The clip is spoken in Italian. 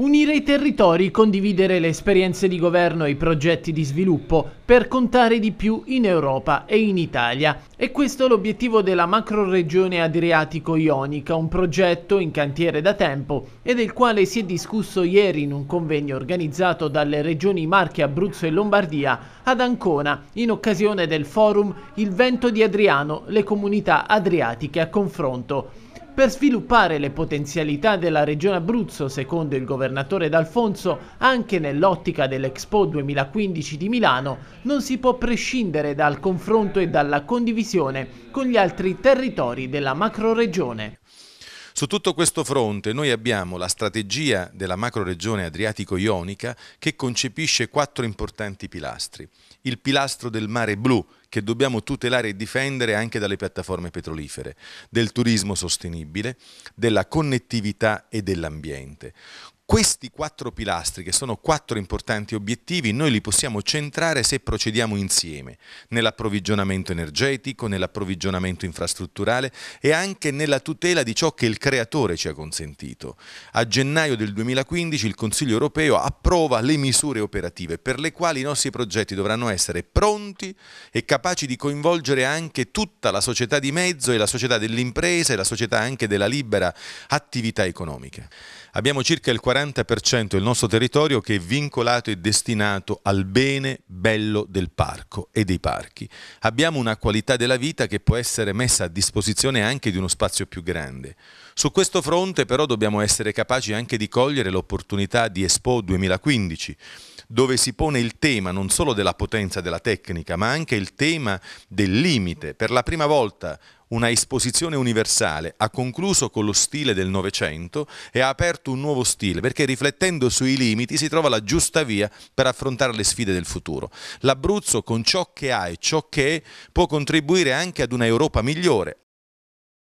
Unire i territori, condividere le esperienze di governo e i progetti di sviluppo per contare di più in Europa e in Italia. E questo è l'obiettivo della macroregione Adriatico-Ionica, un progetto in cantiere da tempo e del quale si è discusso ieri in un convegno organizzato dalle regioni Marche, Abruzzo e Lombardia ad Ancona in occasione del forum Il vento di Adriano, le comunità adriatiche a confronto. Per sviluppare le potenzialità della regione Abruzzo, secondo il governatore D'Alfonso, anche nell'ottica dell'Expo 2015 di Milano, non si può prescindere dal confronto e dalla condivisione con gli altri territori della macroregione. Su tutto questo fronte noi abbiamo la strategia della macroregione adriatico-ionica che concepisce quattro importanti pilastri. Il pilastro del mare blu, che dobbiamo tutelare e difendere anche dalle piattaforme petrolifere, del turismo sostenibile, della connettività e dell'ambiente. Questi quattro pilastri, che sono quattro importanti obiettivi, noi li possiamo centrare se procediamo insieme, nell'approvvigionamento energetico, nell'approvvigionamento infrastrutturale e anche nella tutela di ciò che il creatore ci ha consentito. A gennaio del 2015 il Consiglio europeo approva le misure operative per le quali i nostri progetti dovranno essere pronti e capaci di coinvolgere anche tutta la società di mezzo e la società dell'impresa e la società anche della libera attività economica. Abbiamo circa il 40 40% del nostro territorio che è vincolato e destinato al bene bello del parco e dei parchi. Abbiamo una qualità della vita che può essere messa a disposizione anche di uno spazio più grande. Su questo fronte però dobbiamo essere capaci anche di cogliere l'opportunità di Expo 2015 dove si pone il tema non solo della potenza della tecnica, ma anche il tema del limite. Per la prima volta una esposizione universale, ha concluso con lo stile del Novecento e ha aperto un nuovo stile, perché riflettendo sui limiti si trova la giusta via per affrontare le sfide del futuro. L'Abruzzo con ciò che ha e ciò che è può contribuire anche ad una Europa migliore,